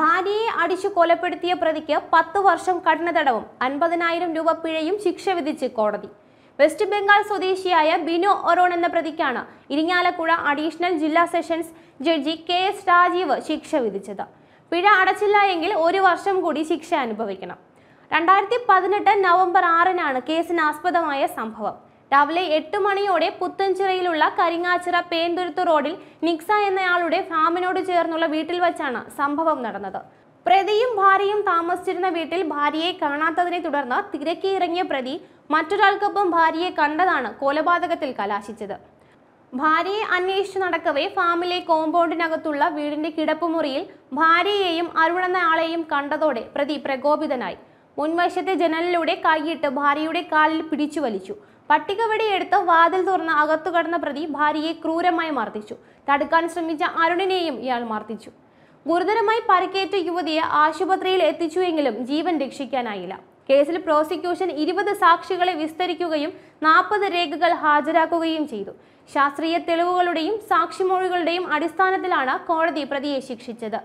ഭാര്യയെ അടിച്ചു കൊലപ്പെടുത്തിയ പ്രതിക്ക് പത്ത് വർഷം കഠിനതടവും അൻപതിനായിരം രൂപ പിഴയും ശിക്ഷ വിധിച്ച് കോടതി വെസ്റ്റ് ബംഗാൾ സ്വദേശിയായ ബിനു ഒറോൺ എന്ന പ്രതിക്കാണ് ഇരിങ്ങാലക്കുഴ അഡീഷണൽ ജില്ലാ sessions judge K S Rajeev ശിക്ഷ വിധിച്ചത് പിഴ അടച്ചില്ല എങ്കിൽ ഒരു വർഷം കൂടി ശിക്ഷ അനുഭവിക്കണം രണ്ടായിരത്തി പതിനെട്ട് നവംബർ ആറിനാണ് ആസ്പദമായ സംഭവം രാവിലെ എട്ട് മണിയോടെ പുത്തൻചിറയിലുള്ള കരിങ്ങാച്ചിറ പേന്തുരുത്ത് റോഡിൽ നിക്സ എന്നയാളുടെ ഫാമിനോട് ചേർന്നുള്ള വീട്ടിൽ വച്ചാണ് സംഭവം നടന്നത് പ്രതിയും ഭാര്യയും താമസിച്ചിരുന്ന വീട്ടിൽ ഭാര്യയെ കാണാത്തതിനെ തുടർന്ന് തിരക്കി ഇറങ്ങിയ പ്രതി മറ്റൊരാൾക്കൊപ്പം ഭാര്യയെ കണ്ടതാണ് കൊലപാതകത്തിൽ കലാശിച്ചത് ഭാര്യയെ അന്വേഷിച്ചു നടക്കവേ ഫാമിലെ കോമ്പൗണ്ടിനകത്തുള്ള വീടിന്റെ കിടപ്പുമുറിയിൽ ഭാര്യയെയും അരുൺ എന്നയാളെയും കണ്ടതോടെ പ്രതി പ്രകോപിതനായി മുൻവശത്തെ ജനലിലൂടെ കൈയിട്ട് ഭാര്യയുടെ കാലിൽ പിടിച്ചു വലിച്ചു പട്ടിക വെടിയെടുത്ത് വാതിൽ തുറന്ന് അകത്തു കടന്ന പ്രതി ഭാര്യയെ ക്രൂരമായി മർദ്ദിച്ചു തടുക്കാൻ ശ്രമിച്ച അരുണിനെയും ഇയാൾ മർദ്ദിച്ചു ഗുരുതരമായി പരിക്കേറ്റ യുവതിയെ ആശുപത്രിയിൽ എത്തിച്ചുവെങ്കിലും ജീവൻ രക്ഷിക്കാനായില്ല കേസിൽ പ്രോസിക്യൂഷൻ ഇരുപത് സാക്ഷികളെ വിസ്തരിക്കുകയും നാൽപ്പത് രേഖകൾ ഹാജരാക്കുകയും ചെയ്തു ശാസ്ത്രീയ തെളിവുകളുടെയും സാക്ഷിമൊഴികളുടെയും അടിസ്ഥാനത്തിലാണ് കോടതി പ്രതിയെ ശിക്ഷിച്ചത്